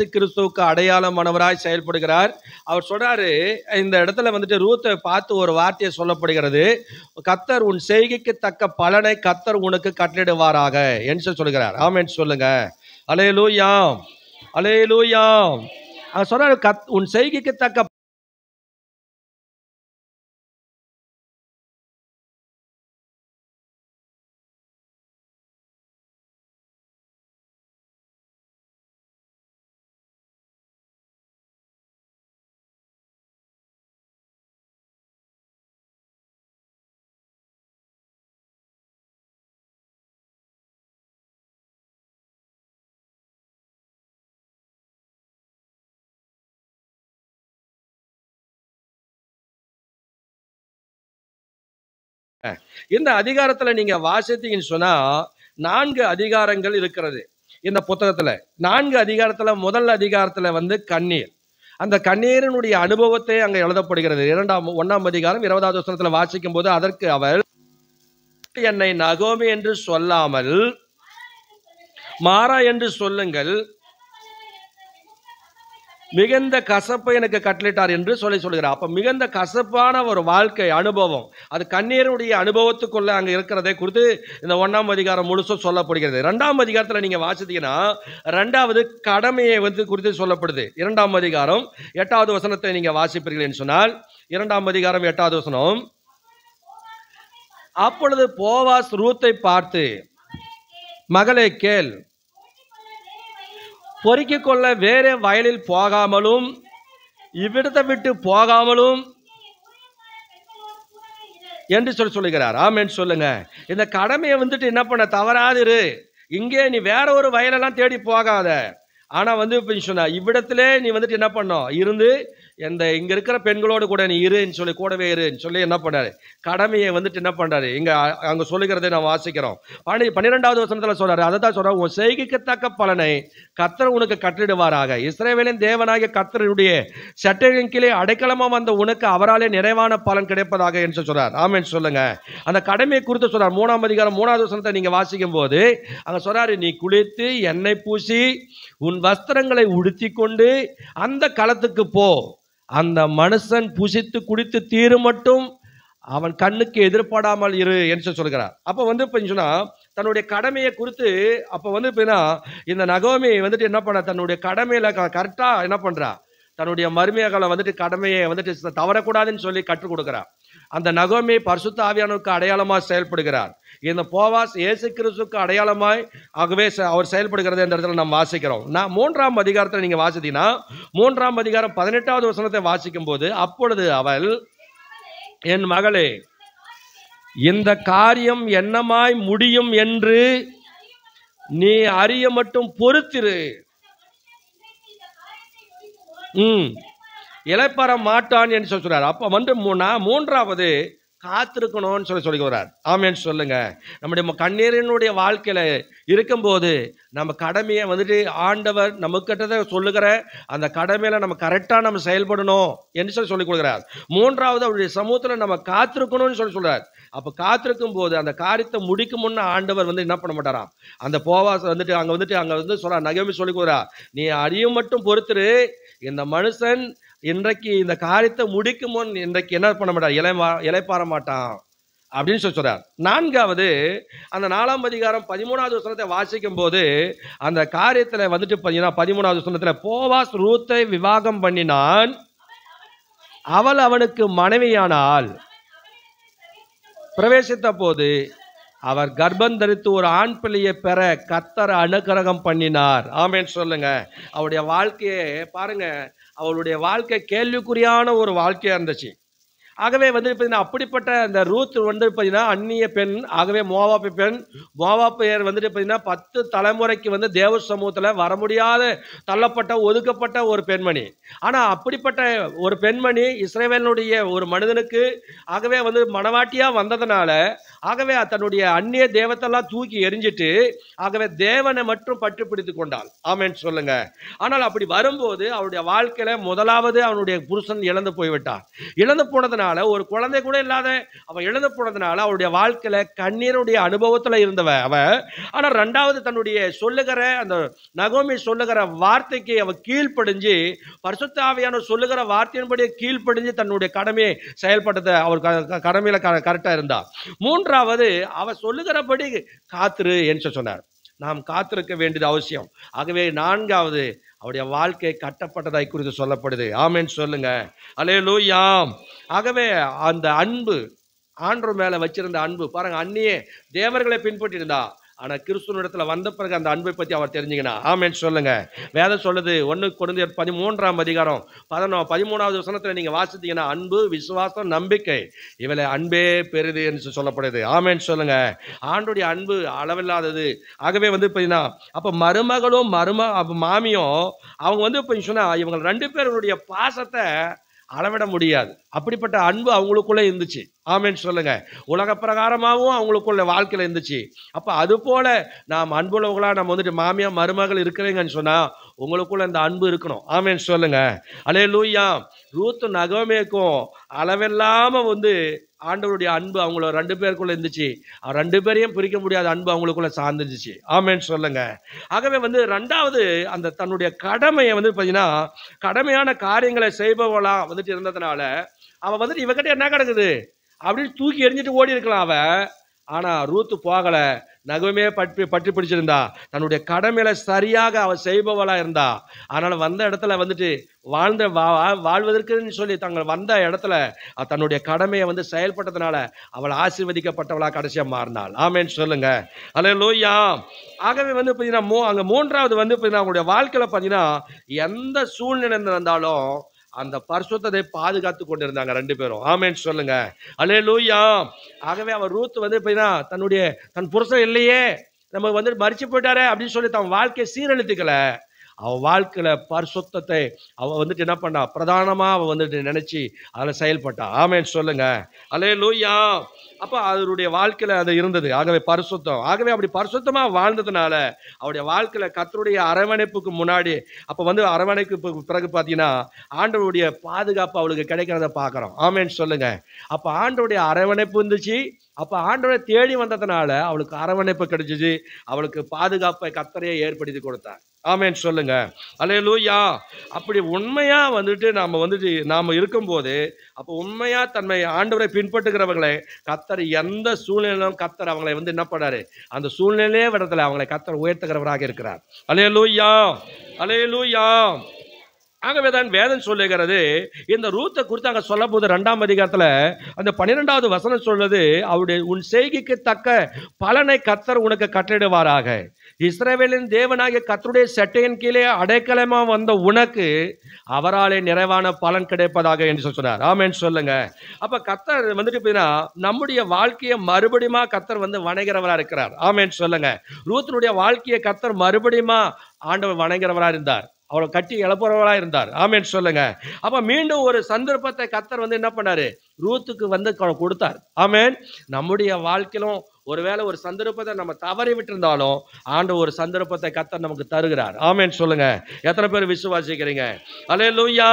இயேசு கிறிஸ்துவுக்கு அடையாளமானவராய் செயல்படுகிறார் அவர் சொல்கிறாரு இந்த இடத்துல வந்துட்டு ரூத்தை பார்த்து ஒரு வார்த்தையை சொல்லப்படுகிறது கத்தர் உன் செய்கைக்கு தக்க பலனை கத்தர் உனக்கு கட்டளிடுவாராக என்று சொல்கிறார் ஆமேன்னு சொல்லுங்க அலே லூயாம் அலே லூயாம் அவர் சொல்கிறார் கத் உன் செய்கைக்கு தக்க இந்த அதிகாரத்துல நீங்க வாசித்தீங்கன்னு சொன்னா நான்கு அதிகாரங்கள் இருக்கிறது இந்த புத்தகத்துல நான்கு அதிகாரத்துல முதல் அதிகாரத்துல வந்து கண்ணீர் அந்த கண்ணீரனுடைய அனுபவத்தை அங்க எழுதப்படுகிறது இரண்டாம் ஒன்னாம் அதிகாரம் இருபதாவது வசனத்துல வாசிக்கும் போது அதற்கு அவள் என்னை நகோமி என்று சொல்லாமல் மாறா என்று சொல்லுங்கள் மிகுந்த கசப்பை எனக்கு கட்டளிட்டார் என்று சொல்லி சொல்கிறார் அப்போ மிகுந்த கசப்பான ஒரு வாழ்க்கை அனுபவம் அது கண்ணீருடைய அனுபவத்துக்குள்ளே அங்கே இருக்கிறதை குறித்து இந்த ஒன்றாம் அதிகாரம் முழுசும் சொல்லப்படுகிறது ரெண்டாம் அதிகாரத்தில் நீங்கள் வாசித்தீங்கன்னா ரெண்டாவது கடமையை வந்து குறித்து சொல்லப்படுது இரண்டாம் அதிகாரம் எட்டாவது வசனத்தை நீங்கள் வாசிப்பீர்கள் என்று சொன்னால் இரண்டாம் அதிகாரம் எட்டாவது வசனம் அப்பொழுது போவாஸ் ரூத்தை பார்த்து மகளை கேள் பொறுக்கிக் கொள்ள வேறே வயலில் போகாமலும் இவ்விடத்தை விட்டு போகாமலும் என்று சொல்லி சொல்லுகிறார் ஆமேன்னு சொல்லுங்க இந்த கடமையை வந்துட்டு என்ன பண்ண தவறாதிரு இங்கே நீ வேற ஒரு வயலெல்லாம் தேடி போகாத ஆனால் வந்து இப்போ சொன்ன இவ்விடத்திலே நீ வந்துட்டு என்ன பண்ணோம் இருந்து இந்த இங்கே இருக்கிற பெண்களோடு கூட நீ இருன்னு சொல்லி கூடவே இருன்னு சொல்லி என்ன பண்ணாரு கடமையை வந்துட்டு என்ன பண்ணுறாரு இங்கே அங்கே சொல்லுகிறதை நான் வாசிக்கிறோம் ஆனால் பன்னிரெண்டாவது வசனத்தில் சொல்கிறாரு அதை தான் சொல்கிறார் உன் செய்கிக்கத்தக்க பலனை கத்தர் உனக்கு கற்றிடுவாராக இஸ்ரேவேலின் தேவனாகிய கத்தருடைய சட்டின் கீழே அடைக்கலமாக வந்த உனக்கு அவராலே நிறைவான பலன் கிடைப்பதாக என்று சொல்கிறார் ஆமேன்னு சொல்லுங்கள் அந்த கடமையை குறித்து சொல்கிறார் மூணாம் அதிகாரம் மூணாவது வசனத்தை நீங்கள் வாசிக்கும் போது அங்கே சொல்கிறாரு நீ குளித்து எண்ணெய் பூசி உன் வஸ்திரங்களை உடுத்தி கொண்டு அந்த களத்துக்கு போ அந்த மனுஷன் புசித்து குடித்து தீரு மட்டும் அவன் கண்ணுக்கு எதிர்படாமல் இரு என்று சொல்கிறார் அப்போ வந்து இப்போ சொன்னால் தன்னுடைய கடமையை குறித்து அப்போ வந்து இந்த நகோமி வந்துட்டு என்ன பண்ண தன்னுடைய கடமையில் கரெக்டாக என்ன பண்ணுறா தன்னுடைய மருமையகளை வந்துட்டு கடமையை வந்துட்டு தவறக்கூடாதுன்னு சொல்லி கற்றுக் கொடுக்குறா அந்த நகோமி பரிசுத்த ஆவியானுக்கு அடையாளமாக செயல்படுகிறார் இந்த போவாஸ் இயேசு கிறிஸ்துக்கு அடையாளமாய் ஆகவே அவர் செயல்படுகிறது என்ற இடத்துல நம்ம வாசிக்கிறோம் நான் மூன்றாம் அதிகாரத்தில் நீங்கள் வாசித்தீங்கன்னா மூன்றாம் அதிகாரம் பதினெட்டாவது வசனத்தை வாசிக்கும் போது அப்பொழுது அவள் என் மகளே இந்த காரியம் என்னமாய் முடியும் என்று நீ அறிய மட்டும் பொறுத்திரு ம் இலைப்பற மாட்டான் என்று சொல்கிறார் அப்போ வந்து மூணா மூன்றாவது காத்திருக்கணும்னு சொல்லி சொல்லி வர்றார் ஆமேன்னு சொல்லுங்க நம்முடைய கண்ணீரினுடைய வாழ்க்கையில் இருக்கும்போது நம்ம கடமையை வந்துட்டு ஆண்டவர் நமக்கிட்டதை சொல்லுகிற அந்த கடமையில் நம்ம கரெக்டாக நம்ம செயல்படணும் என்று சொல்லி சொல்லிக் கொடுக்குறார் மூன்றாவது அவருடைய சமூகத்தில் நம்ம காத்திருக்கணும்னு சொல்லி சொல்கிறார் அப்போ காத்திருக்கும் போது அந்த காரியத்தை முடிக்கும் முன்னே ஆண்டவர் வந்து என்ன பண்ண மாட்டாராம் அந்த போவாச வந்துட்டு அங்கே வந்துட்டு அங்கே வந்து சொல்கிறார் நகமே சொல்லி கொடுக்குறா நீ அறியும் மட்டும் பொறுத்துரு இந்த மனுஷன் இன்றைக்கு இந்த காரியத்தை முடிக்கும் முன் இன்றைக்கு என்ன பண்ண மாட்டார் இலை இலைப்பாற மாட்டான் அப்படின்னு சொல்லி சொல்கிறார் நான்காவது அந்த நாலாம் அதிகாரம் பதிமூணாவது வசனத்தை வாசிக்கும் போது அந்த காரியத்தில் வந்துட்டு பார்த்தீங்கன்னா பதிமூணாவது வசனத்தில் போவாஸ் ரூத்தை விவாகம் பண்ணினான் அவள் அவனுக்கு மனைவியானால் பிரவேசித்த போது அவர் கர்ப்பம் தரித்து ஒரு ஆண் பிள்ளையை பெற கத்தர் அனுகிரகம் பண்ணினார் ஆமேன்னு சொல்லுங்க அவருடைய வாழ்க்கையை பாருங்கள் அவளுடைய வாழ்க்கை கேள்விக்குறியான ஒரு வாழ்க்கையாக இருந்துச்சு ஆகவே வந்து பார்த்தீங்கன்னா அப்படிப்பட்ட அந்த ரூத் வந்து பார்த்தீங்கன்னா அந்நிய பெண் ஆகவே மோவாப்பு பெண் மோவாப்பு பெயர் வந்துட்டு பார்த்தீங்கன்னா பத்து தலைமுறைக்கு வந்து தேவ சமூகத்தில் வர முடியாத தள்ளப்பட்ட ஒதுக்கப்பட்ட ஒரு பெண்மணி ஆனால் அப்படிப்பட்ட ஒரு பெண்மணி இஸ்ரேவேலனுடைய ஒரு மனிதனுக்கு ஆகவே வந்து மனவாட்டியாக வந்ததுனால ஆகவே தன்னுடைய அந்நிய தேவத்தெல்லாம் தூக்கி எரிஞ்சிட்டு ஆகவே தேவனை மட்டும் பற்று பிடித்து கொண்டாள் ஆமேன்னு சொல்லுங்க ஆனால் அப்படி வரும்போது அவருடைய வாழ்க்கையில முதலாவது அவனுடைய புருஷன் இழந்து போய்விட்டான் இழந்து போனதுனால ஒரு குழந்தை கூட இல்லாத அவன் இழந்து போனதுனால அவருடைய வாழ்க்கையில கண்ணீருடைய அனுபவத்தில் இருந்தவ அவ ஆனால் ரெண்டாவது தன்னுடைய சொல்லுகிற அந்த நகோமி சொல்லுகிற வார்த்தைக்கு அவ கீழ்ப்படிஞ்சு பரிசுத்தாவியான சொல்லுகிற வார்த்தையின்படி கீழ்ப்படிஞ்சு தன்னுடைய கடமையை செயல்படுத்த அவர் கடமையில கரெக்டாக இருந்தா மூன்று மூன்றாவது அவர் சொல்லுகிறபடி காத்திரு என்று சொன்னார் நாம் காத்திருக்க வேண்டியது அவசியம் ஆகவே நான்காவது அவருடைய வாழ்க்கை கட்டப்பட்டதாய் குறித்து சொல்லப்படுது ஆமேன்னு சொல்லுங்க அலே லூயாம் ஆகவே அந்த அன்பு ஆண்டு மேலே வச்சிருந்த அன்பு பாருங்க அன்னியே தேவர்களை பின்பற்றிருந்தா ஆனால் கிறிஸ்துவனிடத்தில் வந்த பிறகு அந்த அன்பை பற்றி அவர் தெரிஞ்சுக்கணும் ஆமேன் சொல்லுங்க வேதம் சொல்லுது ஒன்று கொண்டு பதிமூன்றாம் அதிகாரம் பதினோ பதிமூணாவது வசனத்தில் நீங்கள் வாசித்தீங்கன்னா அன்பு விசுவாசம் நம்பிக்கை இவளை அன்பே பெறுது என்று சொல்லப்படுது ஆமேன் சொல்லுங்க ஆண்டுடைய அன்பு அளவில்லாதது ஆகவே வந்து பார்த்தீங்கன்னா அப்போ மருமகளும் மரும மாமியும் அவங்க வந்து இப்போ சொன்னால் இவங்க ரெண்டு பேருடைய பாசத்தை அளவிட முடியாது அப்படிப்பட்ட அன்பு அவங்களுக்குள்ளே இருந்துச்சு ஆமேன்னு சொல்லுங்க உலக பிரகாரமாகவும் அவங்களுக்குள்ள வாழ்க்கையில் இருந்துச்சு அப்போ அது போல நாம் அன்புள்ளவங்களாக நம்ம வந்துட்டு மாமியா மருமகள் இருக்கிறீங்கன்னு சொன்னால் உங்களுக்குள்ள இந்த அன்பு இருக்கணும் ஆமேன்னு சொல்லுங்க அலே லூயா ரூத்து நகமேக்கும் அளவில்லாமல் வந்து ஆண்டவருடைய அன்பு அவங்கள ரெண்டு பேருக்குள்ள இருந்துச்சு ரெண்டு பேரையும் பிரிக்க முடியாத அன்பு அவங்களுக்குள்ள சார்ந்துருந்துச்சு ஆமேன்னு சொல்லுங்க ஆகவே வந்து ரெண்டாவது அந்த தன்னுடைய கடமையை வந்து பார்த்தீங்கன்னா கடமையான காரியங்களை செய்பவளா வந்துட்டு இருந்ததுனால அவ வந்துட்டு இவகிட்ட என்ன கிடக்குது அப்படின்னு தூக்கி எரிஞ்சிட்டு ஓடி இருக்கலாம் அவ ஆனால் ரூத்து போகலை நகமே பற்றி பற்றி பிடிச்சிருந்தா தன்னுடைய கடமையில சரியாக அவள் செய்பவளா இருந்தா அதனால் வந்த இடத்துல வந்துட்டு வாழ்ந்த வா வாழ்வதற்குன்னு சொல்லி தாங்கள் வந்த இடத்துல தன்னுடைய கடமையை வந்து செயல்பட்டதுனால அவள் ஆசீர்வதிக்கப்பட்டவளாக கடைசியாக மாறினாள் ஆமேன்னு சொல்லுங்க அல்ல லோய்யா ஆகவே வந்து பார்த்தீங்கன்னா மூ அங்கே மூன்றாவது வந்து பார்த்தீங்கன்னா அவங்களுடைய வாழ்க்கையில் பார்த்தீங்கன்னா எந்த சூழ்நிலை இருந்தாலும் அந்த பரிசுத்தத்தை பாதுகாத்து கொண்டிருந்தாங்க ரெண்டு பேரும் ஆமேன்னு சொல்லுங்க அலே லூயா ஆகவே அவர் ரூத் வந்து பார்த்தீங்கன்னா தன்னுடைய தன் புருஷன் இல்லையே நம்ம வந்து மறிச்சு போயிட்டாரே அப்படின்னு சொல்லி தன் வாழ்க்கையை சீரழித்துக்கலை அவள் வாழ்க்கையில் பரிசுத்தத்தை அவள் வந்துட்டு என்ன பண்ணா பிரதானமாக அவள் வந்துட்டு நினச்சி அதில் செயல்பட்டா ஆமேன்னு சொல்லுங்க அலே லூயா அப்போ அதனுடைய வாழ்க்கையில் அது இருந்தது ஆகவே பரிசுத்தம் ஆகவே அப்படி பரிசுத்தமாக வாழ்ந்ததுனால அவருடைய வாழ்க்கையில் கத்தருடைய அரவணைப்புக்கு முன்னாடி அப்போ வந்து அரவணைப்புக்கு பிறகு பார்த்தீங்கன்னா ஆண்டவருடைய பாதுகாப்பு அவளுக்கு கிடைக்கிறத பார்க்குறோம் ஆமேன்னு சொல்லுங்க அப்போ ஆண்டவருடைய அரவணைப்பு இருந்துச்சு அப்போ ஆண்டவரை தேடி வந்ததுனால அவளுக்கு அரவணைப்பு கிடைச்சிச்சு அவளுக்கு பாதுகாப்பை கத்தரையை ஏற்படுத்தி கொடுத்தார் ஆமேன்னு சொல்லுங்க அலே லூயா அப்படி உண்மையா வந்துட்டு நாம வந்துட்டு நாம இருக்கும்போது அப்போ உண்மையா தன்மை ஆண்டவரை பின்பற்றுகிறவங்களை கத்தர் எந்த சூழ்நிலையிலும் கத்தர் அவங்களை வந்து என்ன பண்ணாரு அந்த சூழ்நிலையே விடத்துல அவங்களை கத்தர் உயர்த்துகிறவராக இருக்கிறார் அலே லூயா அலே லூயா ஆகவேதான் வேதன் சொல்லுகிறது இந்த ரூத்தை குறித்து அங்கே சொல்ல போது ரெண்டாம் அதிகாரத்தில் அந்த பன்னிரெண்டாவது வசனம் சொல்வது அவருடைய உன் செய்கைக்கு தக்க பலனை கத்தர் உனக்கு கட்டிடுவாராக இஸ்ரேவேலின் தேவனாகிய கத்தருடைய சட்டையின் கீழே அடைக்கலமாக வந்த உனக்கு அவராலே நிறைவான பலன் கிடைப்பதாக என்று சொன்னார் ஆமேன்னு சொல்லுங்க அப்போ கத்தர் வந்துட்டு போயின்னா நம்முடைய வாழ்க்கையை மறுபடியுமா கத்தர் வந்து வணங்குறவராக இருக்கிறார் ஆமேன்னு சொல்லுங்க ரூத்தனுடைய வாழ்க்கையை கத்தர் மறுபடியுமா ஆண்டவர் வணங்குறவராக இருந்தார் அவளை கட்டி இழப்புறவளா இருந்தார் ஆமேன்னு சொல்லுங்க அப்ப மீண்டும் ஒரு சந்தர்ப்பத்தை கத்தர் வந்து என்ன பண்ணாரு ரூத்துக்கு வந்து கொடுத்தார் ஆமேன் நம்முடைய வாழ்க்கையிலும் ஒருவேளை ஒரு சந்தர்ப்பத்தை நம்ம தவறி விட்டிருந்தாலும் ஆண்டு ஒரு சந்தர்ப்பத்தை கத்த நமக்கு தருகிறார் ஆமேன்னு சொல்லுங்க எத்தனை பேர் விசுவாசிக்கிறீங்க அலே லூயா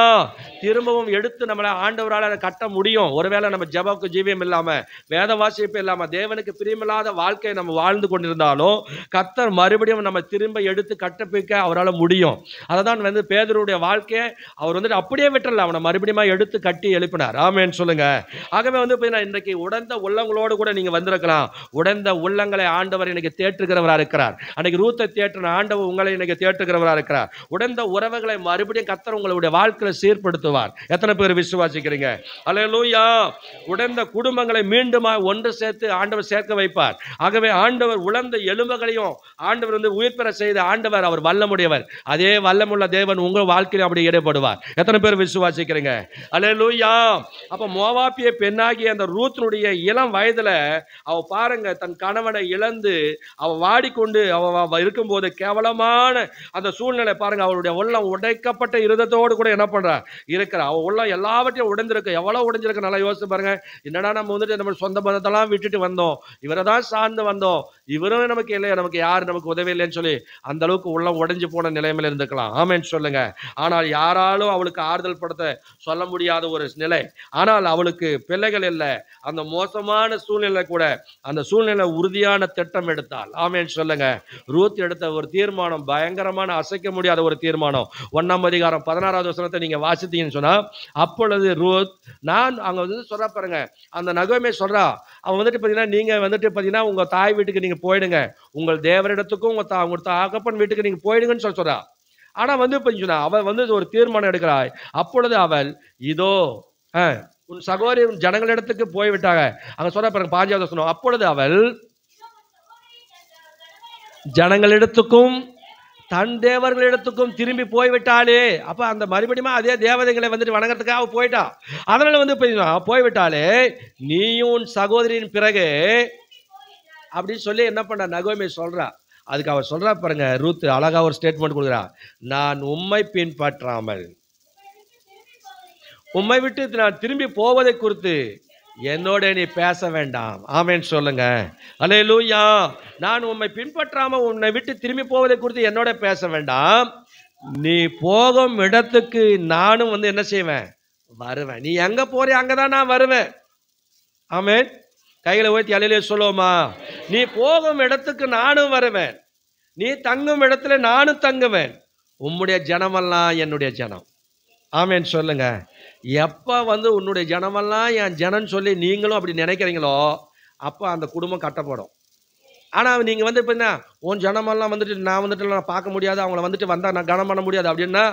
திரும்பவும் எடுத்து நம்மளை ஆண்டவரால் அதை கட்ட முடியும் ஒருவேளை நம்ம ஜபாவுக்கு ஜீவியம் இல்லாமல் வேத வாசிப்பு இல்லாமல் தேவனுக்கு பிரியமில்லாத வாழ்க்கையை நம்ம வாழ்ந்து கொண்டிருந்தாலும் கத்தர் மறுபடியும் நம்ம திரும்ப எடுத்து கட்டப்பிக்க அவரால் முடியும் அதை தான் வந்து பேதருடைய வாழ்க்கையை அவர் வந்துட்டு அப்படியே விட்டுறல அவனை மறுபடியும் எடுத்து கட்டி எழுப்பினார் ஆமேன்னு சொல்லுங்க ஆகவே வந்து இன்றைக்கு உடந்த உள்ளங்களோடு கூட நீங்கள் வந்திருக்கலாம் உடைந்த உள்ளங்களை ஆண்டவர் இன்னைக்கு தேற்றுகிறவராக இருக்கிறார் அன்னைக்கு ரூத்தை தேற்றின ஆண்டவர் உங்களை இன்னைக்கு தேற்றுகிறவராக இருக்கிறார் உடைந்த உறவுகளை மறுபடியும் கத்தர் உங்களுடைய வாழ்க்கையில் சீர்படுத்துவார் எத்தனை பேர் விசுவாசிக்கிறீங்க அலையலூயா உடைந்த குடும்பங்களை மீண்டுமா ஒன்று சேர்த்து ஆண்டவர் சேர்க்க வைப்பார் ஆகவே ஆண்டவர் உழந்த எலும்புகளையும் ஆண்டவர் வந்து உயிர் பெற செய்த ஆண்டவர் அவர் வல்லமுடையவர் அதே வல்லமுள்ள தேவன் உங்கள் வாழ்க்கையில் அப்படி ஈடுபடுவார் எத்தனை பேர் விசுவாசிக்கிறீங்க அலையலூயா அப்போ மோவாப்பிய பெண்ணாகிய அந்த ரூத்தினுடைய இளம் வயதில் அவ பாருங்க தன் கணவனை இழந்து அவள் வாடிக்கொண்டு அவள் இருக்கும்போது கேவலமான அந்த சூழ்நிலை பாருங்க அவளுடைய உள்ளம் உடைக்கப்பட்ட இருதத்தோடு கூட என்ன பண்ணுறா இருக்கிற அவள் உள்ளம் எல்லாவற்றையும் உடைஞ்சிருக்கு எவ்வளோ உடைஞ்சிருக்கு நல்லா யோசிச்சு பாருங்க என்னடா நம்ம வந்துட்டு நம்ம சொந்த பந்தத்தெல்லாம் விட்டுட்டு வந்தோம் இவரை தான் சார்ந்து வந்தோம் இவரும் நமக்கு இல்லை நமக்கு யார் நமக்கு உதவி இல்லைன்னு சொல்லி அந்த அளவுக்கு உள்ள உடஞ்சி போன நிலைமையில இருந்துக்கலாம் ஆமேன்னு சொல்லுங்க ஆனால் யாராலும் அவளுக்கு ஆறுதல் படுத்த சொல்ல முடியாத ஒரு நிலை ஆனால் அவளுக்கு பிள்ளைகள் இல்லை அந்த மோசமான சூழ்நிலை கூட அந்த சூழ்நிலை உறுதியான திட்டம் எடுத்தால் ஆமேன்னு சொல்லுங்க ரூத் எடுத்த ஒரு தீர்மானம் பயங்கரமான அசைக்க முடியாத ஒரு தீர்மானம் ஒன்னாம் அதிகாரம் பதினாறாவது வசனத்தை நீங்க வாசித்தீங்கன்னு சொன்னா அப்பொழுது ரூத் நான் அங்க வந்து சொல்ற பாருங்க அந்த நகமே சொல்றா அவன் வந்துட்டு பார்த்தீங்கன்னா நீங்கள் வந்துட்டு பார்த்தீங்கன்னா உங்கள் தாய் வீட்டுக்கு நீங்கள் போயிடுங்க உங்கள் தேவரிடத்துக்கும் உங்கள் தா உங்கள் தாக்கப்பன் வீட்டுக்கு நீங்கள் போயிடுங்கன்னு சொல்ல சொல்கிறா ஆனால் வந்து பார்த்தீங்கன்னா அவள் வந்து ஒரு தீர்மானம் எடுக்கிறாய் அப்பொழுது அவள் இதோ உன் சகோதரி உன் ஜனங்களிடத்துக்கு போய்விட்டாங்க அங்கே சொல்ல பாருங்க பாஞ்சாவது சொன்னோம் அப்பொழுது அவள் ஜனங்களிடத்துக்கும் தன் தேவர்களிடத்துக்கும் திரும்பி போய்விட்டாலே அப்போ அந்த மறுபடியும் அதே தேவதைகளை வந்துட்டு வணங்கறதுக்காக போயிட்டா அதனால் வந்து போய்விட்டாலே நீயும் சகோதரியின் பிறகு அப்படின்னு சொல்லி என்ன பண்ண நகோமி சொல்கிறா அதுக்கு அவர் சொல்கிறா பாருங்க ரூத் அழகாக ஒரு ஸ்டேட்மெண்ட் கொடுக்குறா நான் உண்மை பின்பற்றாமல் உண்மை விட்டு நான் திரும்பி போவதை குறித்து என்னோட நீ பேச வேண்டாம் ஆமேன்னு சொல்லுங்க அலே லூயா நான் உண்மை பின்பற்றாம உன்னை விட்டு திரும்பி போவதை குறித்து என்னோட பேச வேண்டாம் நீ போகும் இடத்துக்கு நானும் வந்து என்ன செய்வேன் வருவேன் நீ எங்க போற அங்கதான் நான் வருவேன் ஆமேன் கைகளை ஓய்த்தி அலையிலே சொல்லுவோமா நீ போகும் இடத்துக்கு நானும் வருவேன் நீ தங்கும் இடத்துல நானும் தங்குவேன் உம்முடைய ஜனமெல்லாம் என்னுடைய ஜனம் ஆமேன்னு சொல்லுங்க எப்போ வந்து உன்னுடைய ஜனமெல்லாம் என் ஜனன்னு சொல்லி நீங்களும் அப்படி நினைக்கிறீங்களோ அப்போ அந்த குடும்பம் கட்டப்படும் ஆனால் நீங்கள் வந்து இப்போ என்ன உன் ஜனமெல்லாம் வந்துட்டு நான் வந்துட்டு நான் பார்க்க முடியாது அவங்கள வந்துட்டு வந்தால் நான் கனம் பண்ண முடியாது அப்படின்னா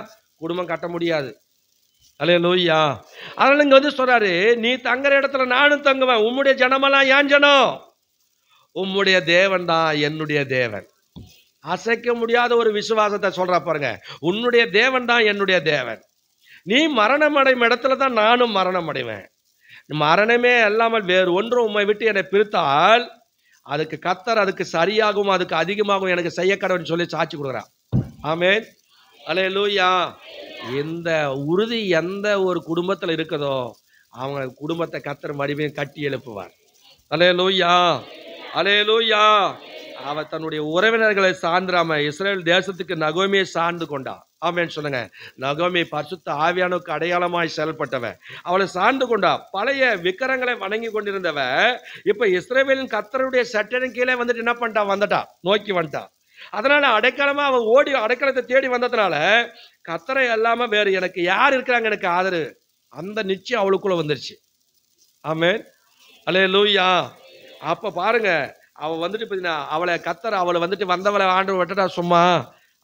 குடும்பம் கட்ட முடியாது அல்லையா லோய்யா அதனால் இங்கே வந்து சொல்கிறாரு நீ தங்குற இடத்துல நானும் தங்குவேன் உம்முடைய ஜனமெல்லாம் ஏன் ஜனம் உம்முடைய தேவன் தான் என்னுடைய தேவன் அசைக்க முடியாத ஒரு விசுவாசத்தை சொல்கிறா பாருங்க உன்னுடைய தேவன் தான் என்னுடைய தேவன் நீ மரணம் அடையும் இடத்துல தான் நானும் மரணம் அடைவேன் மரணமே அல்லாமல் வேறு ஒன்றும் உண்மை விட்டு என்னை பிரித்தால் அதுக்கு கத்தர் அதுக்கு சரியாகவும் அதுக்கு அதிகமாகவும் எனக்கு செய்ய கடவுள்னு சொல்லி சாட்சி கொடுக்குறான் ஆமே அலே லூயா இந்த உறுதி எந்த ஒரு குடும்பத்தில் இருக்குதோ அவங்க குடும்பத்தை கத்தர் மறுபடியும் கட்டி எழுப்புவார் அலே லூயா அலே லூயா அவ தன்னுடைய உறவினர்களை சார்ந்திராம இஸ்ரேல் தேசத்துக்கு நகோமியை சார்ந்து கொண்டான் ஆமேன்னு சொல்லுங்க நகோமி பரிசுத்த ஆவியானுக்கு அடையாளமாய் செயல்பட்டவ அவளை சார்ந்து கொண்டா பழைய விக்கிரங்களை வணங்கி கொண்டிருந்தவ இப்போ இஸ்ரேவேலின் கத்தருடைய சட்டரின் கீழே வந்துட்டு என்ன பண்ணிட்டா வந்துட்டா நோக்கி வந்துட்டா அதனால அடைக்கலமா அவன் ஓடி அடைக்கலத்தை தேடி வந்ததுனால கத்தரை இல்லாம வேறு எனக்கு யார் இருக்கிறாங்க எனக்கு ஆதரவு அந்த நிச்சயம் அவளுக்குள்ள வந்துருச்சு ஆமேன் அலே லூயா அப்ப பாருங்க அவள் வந்துட்டு பார்த்தீங்கன்னா அவளை கத்தர் அவளை வந்துட்டு வந்தவளை ஆண்டு விட்டுட்டா சும்மா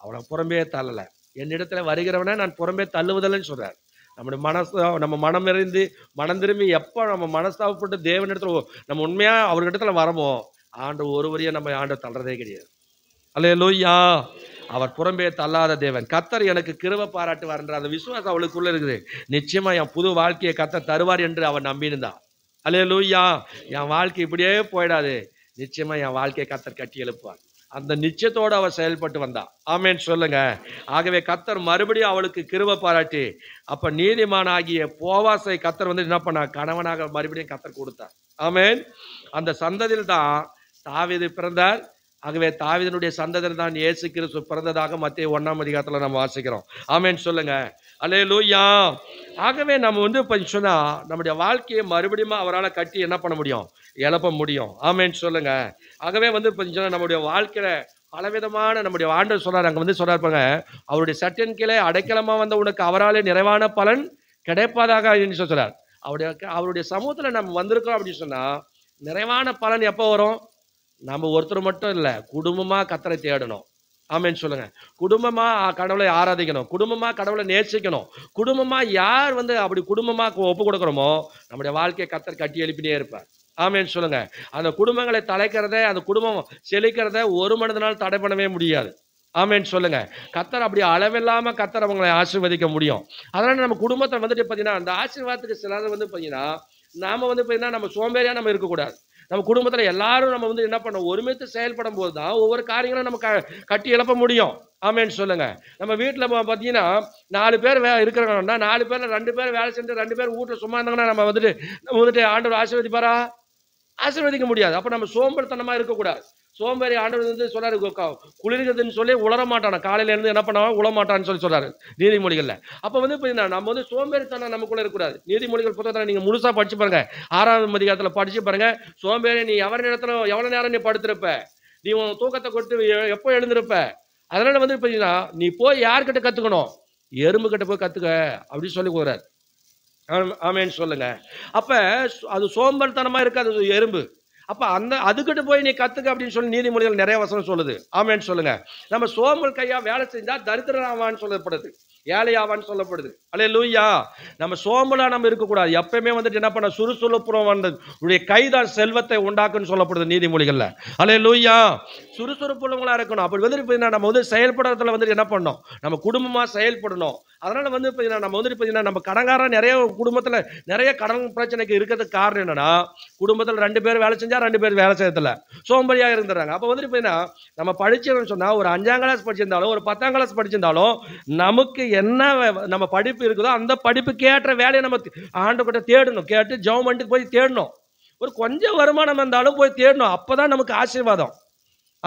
அவளை புறம்பே தள்ளலை என்னிடத்துல வருகிறவனை நான் புறம்பே தள்ளுவதில்லைன்னு சொல்கிறார் நம்முடைய மனசா நம்ம மனம் இறைந்து மனம் திரும்பி எப்போ நம்ம மனஸ்தாபப்பட்டு தேவனிடத்துல நம்ம உண்மையாக அவர்கிட்டத்தில் வரமோ ஆண்டு ஒருவரையும் நம்ம ஆண்டு தள்ளுறதே கிடையாது அல்லே லோய்யா அவர் புறம்பே தள்ளாத தேவன் கத்தர் எனக்கு கிருவ பாராட்டுவார்ன்ற அந்த விசுவாசம் அவளுக்குள்ளே இருக்குது நிச்சயமாக என் புது வாழ்க்கையை கத்தர் தருவார் என்று அவன் நம்பியிருந்தா அல்லே லூய்யா என் வாழ்க்கை இப்படியே போயிடாது நிச்சயமாக என் வாழ்க்கையை கத்தர் கட்டி எழுப்புவார் அந்த நிச்சயத்தோடு அவள் செயல்பட்டு வந்தா ஆமேன்னு சொல்லுங்க ஆகவே கத்தர் மறுபடியும் அவளுக்கு கிருவ பாராட்டி அப்போ நீதிமான் ஆகிய போவாசை கத்தர் வந்து என்ன பண்ணா கணவனாக மறுபடியும் கத்தர் கொடுத்தார் ஆமேன் அந்த சந்ததியில் தான் தாவிது பிறந்தார் ஆகவே தாவிதனுடைய சந்ததியில் தான் இயேசு கிறிஸ்து பிறந்ததாக மத்திய ஒன்றாம் அதிகாரத்தில் நம்ம வாசிக்கிறோம் ஆமேன்னு சொல்லுங்க அலே லூயா ஆகவே நம்ம வந்து இப்போ சொன்னால் நம்முடைய வாழ்க்கையை மறுபடியும் அவரால் கட்டி என்ன பண்ண முடியும் எழப்ப முடியும் ஆமேன்னு சொல்லுங்க ஆகவே வந்து கொஞ்சம் நம்முடைய வாழ்க்கையில பலவிதமான நம்முடைய ஆண்டர் சொல்றாரு அங்கே வந்து சொல்றாருப்பாங்க அவருடைய சட்டின் கீழே அடைக்கலமாக வந்த உனக்கு அவராலே நிறைவான பலன் கிடைப்பதாக சொல்றார் அவருடைய அவருடைய சமூகத்தில் நம்ம வந்திருக்கிறோம் அப்படின்னு சொன்னால் நிறைவான பலன் எப்போ வரும் நம்ம ஒருத்தர் மட்டும் இல்லை குடும்பமாக கத்தரை தேடணும் ஆமேன்னு சொல்லுங்க குடும்பமாக கடவுளை ஆராதிக்கணும் குடும்பமாக கடவுளை நேசிக்கணும் குடும்பமாக யார் வந்து அப்படி குடும்பமாக ஒப்பு கொடுக்குறோமோ நம்முடைய வாழ்க்கையை கத்தர் கட்டி எழுப்பினே இருப்பார் ஆமேன்னு சொல்லுங்க அந்த குடும்பங்களை தலைக்கிறத அந்த குடும்பம் செழிக்கிறத ஒரு மனிதனால் தடை பண்ணவே முடியாது ஆமேன்னு சொல்லுங்க கத்தர் அப்படி அளவில்லாம கத்தர் அவங்களை ஆசீர்வதிக்க முடியும் அதனால நம்ம குடும்பத்தை வந்துட்டு பார்த்தீங்கன்னா அந்த ஆசீர்வாதத்துக்கு சிலர் வந்து பார்த்தீங்கன்னா நாம வந்து பார்த்தீங்கன்னா நம்ம சோம்பேறியா நம்ம இருக்கக்கூடாது நம்ம குடும்பத்தில் எல்லாரும் நம்ம வந்து என்ன பண்ணோம் ஒருமித்து செயல்படும் போது தான் ஒவ்வொரு காரியங்களும் நம்ம க கட்டி எழுப்ப முடியும் ஆமேன்னு சொல்லுங்க நம்ம வீட்டில் பார்த்தீங்கன்னா நாலு பேர் வே இருக்கிறாங்கன்னா நாலு பேர் ரெண்டு பேர் வேலை செஞ்சு ரெண்டு பேர் வீட்டில் சும்மா இருந்தாங்கன்னா நம்ம வந்துட்டு நம்ம வந்துட்டு ஆண்டவர் ஆசீர்வதிப்பாரா ஆசீர்வதிக்க முடியாது அப்போ நம்ம சோம்பேறித்தனமாக இருக்கக்கூடாது சோம்பேறி ஆண்டவர் வந்து சொல்றாரு குளிர்கிறதுன்னு சொல்லி உளரமாட்டானா மாட்டான காலையில இருந்து என்ன பண்ணாமல் உள மாட்டான்னு சொல்லி சொல்றாரு நீதிமொழிகள்ல அப்ப வந்து இப்போ நம்ம வந்து சோம்பேறித்தனம் நமக்குள்ள இருக்கக்கூடாது நீதிமொழிகள் புத்தகத்தை நீங்க முழுசா படிச்சு பாருங்க ஆறாவது அதிகாரத்துல படிச்சு பாருங்க சோம்பேறி நீ எவர நேரத்தில் எவ்வளவு நேரம் நீ படுத்திருப்ப நீ உன் தூக்கத்தை கொடுத்து எப்போ எழுந்திருப்ப அதனால வந்து பார்த்தீங்கன்னா நீ போய் யார்கிட்ட கத்துக்கணும் எறும்பு கிட்ட போய் கத்துக்க அப்படின்னு சொல்லி கூறாரு ஆமேன்னு சொல்லுங்க அப்போ அது சோம்பல்தனமாக இருக்காது எறும்பு அப்போ அந்த அதுக்கிட்ட போய் நீ கற்றுக்க அப்படின்னு சொல்லி நீதிமொழிகள் நிறைய வசனம் சொல்லுது ஆமேன்னு சொல்லுங்க நம்ம சோம்பல் கையாக வேலை செஞ்சால் ஆவான்னு சொல்லப்படுது ஏழையாவான்னு சொல்லப்படுது அலே லூயா நம்ம சோம்பலா நம்ம இருக்கக்கூடாது எப்பயுமே வந்துட்டு என்ன பண்ண சுறுசுறுப்புறம் வந்தது உடைய கைதான் செல்வத்தை உண்டாக்குன்னு சொல்லப்படுது நீதிமொழிகளில் அலே லூயா சுறுசுறுப்புள்ளவங்களா இருக்கணும் அப்படி வந்துட்டு பார்த்தீங்கன்னா நம்ம வந்து செயல்படுறதுல வந்துட்டு என்ன பண்ணோம் நம்ம குடும்பமாக செயல்படணும் அதனால் வந்து பார்த்தீங்கன்னா நம்ம வந்துட்டு பார்த்தீங்கன்னா நம்ம கடங்காரம் நிறைய குடும்பத்தில் நிறைய கடன் பிரச்சனைக்கு இருக்கிறதுக்கு காரணம் என்னன்னா குடும்பத்தில் ரெண்டு பேர் வேலை செஞ்சால் ரெண்டு பேர் வேலை செய்யறதில்ல சோம்பரியாக இருந்துடுறாங்க அப்போ வந்துட்டு பார்த்தீங்கன்னா நம்ம படிச்சிடணும்னு சொன்னால் ஒரு அஞ்சாம் கிளாஸ் படிச்சிருந்தாலும் ஒரு பத்தாம் கிளாஸ் படிச்சிருந்தாலும் நமக்கு என்ன நம்ம படிப்பு படிப்பு இருக்குதோ அந்த படிப்புக்கு ஏற்ற வேலையை நம்ம ஆண்டவர்கிட்ட தேடணும் கேட்டு ஜவமெண்ட்டுக்கு போய் தேடணும் ஒரு கொஞ்சம் வருமானம் இருந்தாலும் போய் தேடணும் அப்போ தான் நமக்கு ஆசீர்வாதம்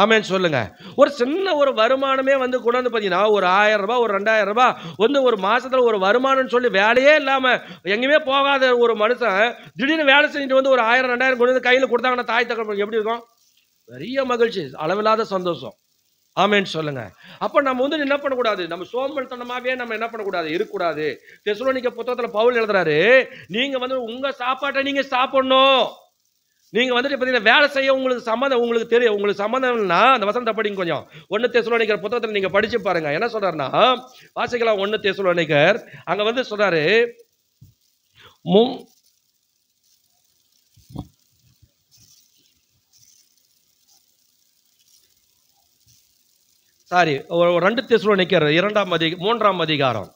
ஆமேன்னு சொல்லுங்க ஒரு சின்ன ஒரு வருமானமே வந்து கொண்டாந்து பார்த்தீங்கன்னா ஒரு ஆயிரம் ரூபாய் ஒரு ரெண்டாயிரம் ரூபாய் வந்து ஒரு மாசத்துல ஒரு வருமானம்னு சொல்லி வேலையே இல்லாம எங்கேயுமே போகாத ஒரு மனுஷன் திடீர்னு வேலை செஞ்சுட்டு வந்து ஒரு ஆயிரம் ரெண்டாயிரம் கொண்டு வந்து கையில் கொடுத்தாங்கன்னா தாய் தகவல் எப்படி இருக்கும் பெரிய மகிழ்ச்சி அளவில்லாத சந்தோஷம் ஆமேன்னு சொல்லுங்க அப்ப நம்ம வந்து என்ன பண்ணக்கூடாது நம்ம சோம்பல்தனமாவே நம்ம என்ன பண்ணக்கூடாது இருக்கக்கூடாது தெசுலோனிக்க புத்தகத்துல பவுல் எழுதுறாரு நீங்க வந்து உங்க சாப்பாட்டை நீங்க சாப்பிடணும் நீங்க வந்துட்டு பார்த்தீங்கன்னா வேலை செய்ய உங்களுக்கு சம்மந்தம் உங்களுக்கு தெரியும் உங்களுக்கு சம்மந்தம்னா அந்த வசந்த படிங்க கொஞ்சம் ஒன்று தேசுலோனிக்கிற புத்தகத்தில் நீங்கள் படிச்சு பாருங்க என்ன சொல்கிறாருன்னா வாசிக்கலாம் ஒன்று தேசுலோனிக்கர் அங்கே வந்து சொல்றாரு சாரி ரெண்டு தேசுல நிற்கிறார் இரண்டாம் அதிக மூன்றாம் அதிகாரம்